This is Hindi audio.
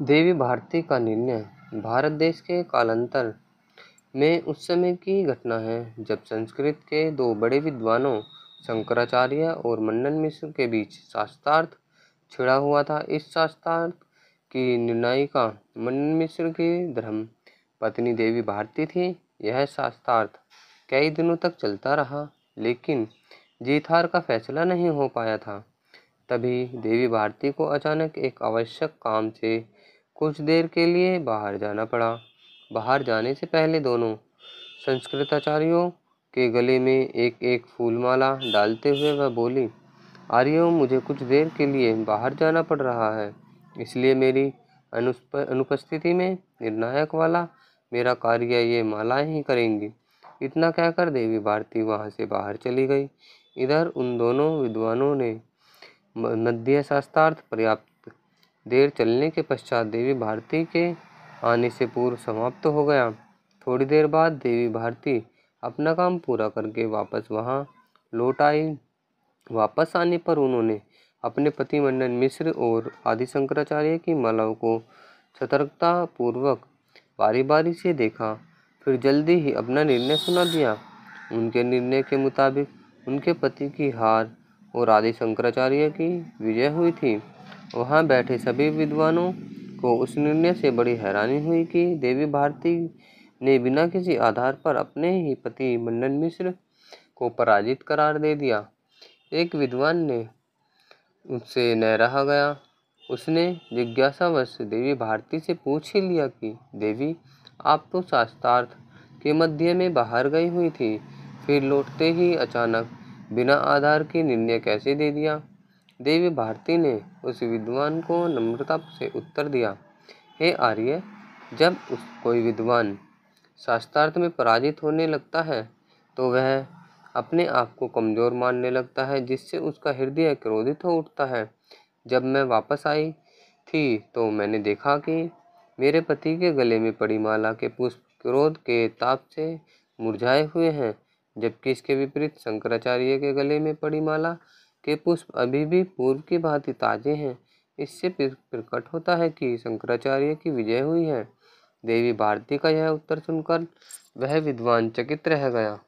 देवी भारती का निर्णय भारत देश के कालांतर में उस समय की घटना है जब संस्कृत के दो बड़े विद्वानों शंकराचार्य और मंडन मिश्र के बीच शास्त्रार्थ छिड़ा हुआ था इस शास्त्रार्थ की निर्णायिका मंडन मिश्र की धर्म पत्नी देवी भारती थी यह शास्त्रार्थ कई दिनों तक चलता रहा लेकिन जीथार का फैसला नहीं हो पाया था तभी देवी भारती को अचानक एक आवश्यक काम से कुछ देर के लिए बाहर जाना पड़ा बाहर जाने से पहले दोनों संस्कृताचार्यों के गले में एक एक फूलमाला डालते हुए वह बोली आर्यो मुझे कुछ देर के लिए बाहर जाना पड़ रहा है इसलिए मेरी अनुपस्थिति में निर्णायक वाला मेरा कार्य ये माला ही करेंगी इतना कहकर देवी भारती वहाँ से बाहर चली गई इधर उन दोनों विद्वानों ने मध्य शास्त्रार्थ पर्याप्त देर चलने के पश्चात देवी भारती के आने से पूर्व समाप्त हो गया थोड़ी देर बाद देवी भारती अपना काम पूरा करके वापस वहाँ लौट आई वापस आने पर उन्होंने अपने पति मंडन मिश्र और आदि शंकराचार्य की मालाओं को सतर्कता पूर्वक बारी बारी से देखा फिर जल्दी ही अपना निर्णय सुना दिया उनके निर्णय के मुताबिक उनके पति की हार और आदि शंकराचार्य की विजय हुई थी वहाँ बैठे सभी विद्वानों को उस निर्णय से बड़ी हैरानी हुई कि देवी भारती ने बिना किसी आधार पर अपने ही पति मंडन मिश्र को पराजित करार दे दिया एक विद्वान ने उससे न रहा गया उसने जिज्ञासावश देवी भारती से पूछ ही लिया कि देवी आप तो शास्त्रार्थ के मध्य में बाहर गई हुई थी फिर लौटते ही अचानक बिना आधार के निर्णय कैसे दे दिया देवी भारती ने उस विद्वान को नम्रता से उत्तर दिया हे आर्य जब उस कोई विद्वान शास्त्रार्थ में पराजित होने लगता है तो वह अपने आप को कमज़ोर मानने लगता है जिससे उसका हृदय क्रोधित हो उठता है जब मैं वापस आई थी तो मैंने देखा कि मेरे पति के गले में पड़ी माला के पुष्प क्रोध के ताप से मुरझाए हुए हैं जबकि इसके विपरीत शंकराचार्य के गले में पड़ी माला के पुष्प अभी भी पूर्व की भांति ताजे हैं इससे प्रकट होता है कि शंकराचार्य की विजय हुई है देवी भारती का यह उत्तर सुनकर वह विद्वान चकित रह गया